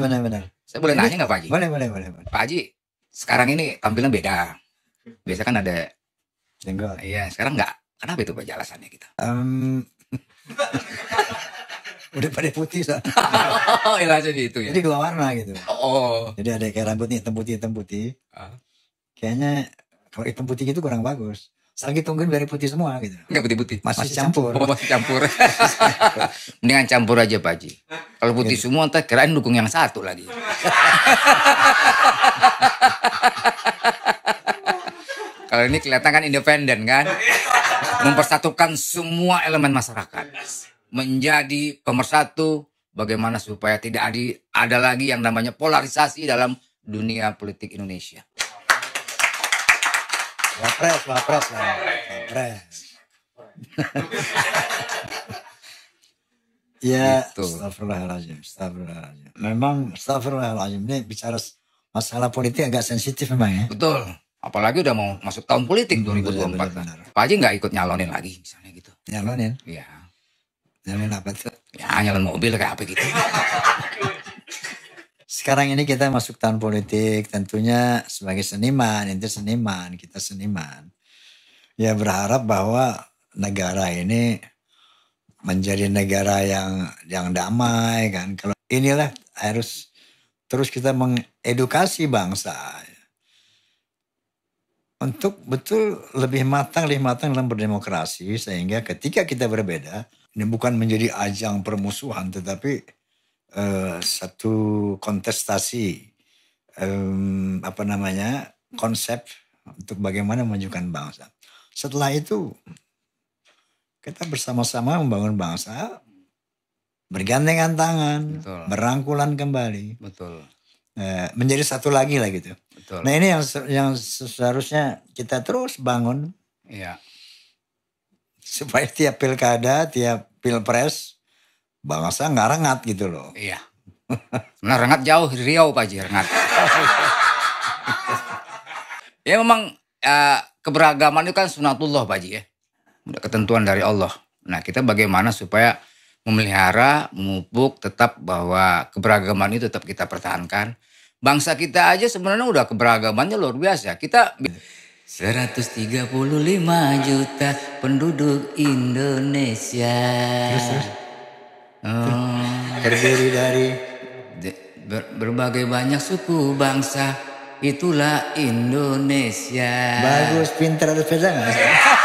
benar benar benar saya boleh nanya nggak Pak Haji boleh boleh boleh Pak Haji sekarang ini tampilan beda biasa kan ada jenggot. iya sekarang nggak kenapa itu Pak alasannya kita? Gitu? um, udah pada putih so. oh iya, jadi itu ya jadi dua warna gitu oh, jadi ada kayak rambutnya hitam putih hitam putih uh. kayaknya kalau hitam putih itu kurang bagus Selagi tungguin dari putih semua gitu. Enggak putih-putih. Masih, masih campur. campur. Oh, masih campur. Mendingan campur aja Pak Haji. Kalau putih gitu. semua entah kirain dukung yang satu lagi. Kalau ini kelihatan kan independen kan. Mempersatukan semua elemen masyarakat. Menjadi pemersatu bagaimana supaya tidak ada lagi yang namanya polarisasi dalam dunia politik Indonesia. Wapres, wapres lah. Wapres. ya, Staff gitu. astagfirullahaladzim, astagfirullahaladzim. Memang astagfirullahaladzim, ini bicara masalah politik agak sensitif memang ya. Betul. Apalagi udah mau masuk tahun politik 2024. Hmm, puluh empat Pak Haji gak ikut nyalonin lagi misalnya gitu. Nyalonin? Iya. Nyalonin apa tuh? Ya nyalon mobil kayak apa gitu. sekarang ini kita masuk tahun politik, tentunya sebagai seniman, itu seniman, kita seniman. Ya berharap bahwa negara ini menjadi negara yang yang damai kan. Kalau inilah harus terus kita mengedukasi bangsa untuk betul lebih matang lebih matang dalam berdemokrasi sehingga ketika kita berbeda ini bukan menjadi ajang permusuhan tetapi Eh, satu kontestasi um, apa namanya konsep untuk bagaimana memajukan bangsa. Setelah itu kita bersama-sama membangun bangsa bergandengan tangan, Betul. berangkulan kembali. Betul. Eh, menjadi satu lagi lah gitu. Betul. Nah ini yang yang seharusnya kita terus bangun. Iya. Supaya tiap pilkada, tiap pilpres bangsa nggak rengat gitu loh. Iya. Nah rengat jauh Riau Pak Haji rengat. ya memang uh, keberagaman itu kan sunatullah Pak Haji ya. ketentuan dari Allah. Nah kita bagaimana supaya memelihara, memupuk tetap bahwa keberagaman itu tetap kita pertahankan. Bangsa kita aja sebenarnya udah keberagamannya luar biasa. Kita 135 juta penduduk Indonesia. Terus, terus. Ah. Terdiri dari ber, berbagai banyak suku bangsa. Itulah Indonesia. Bagus, pintar, harus pegang.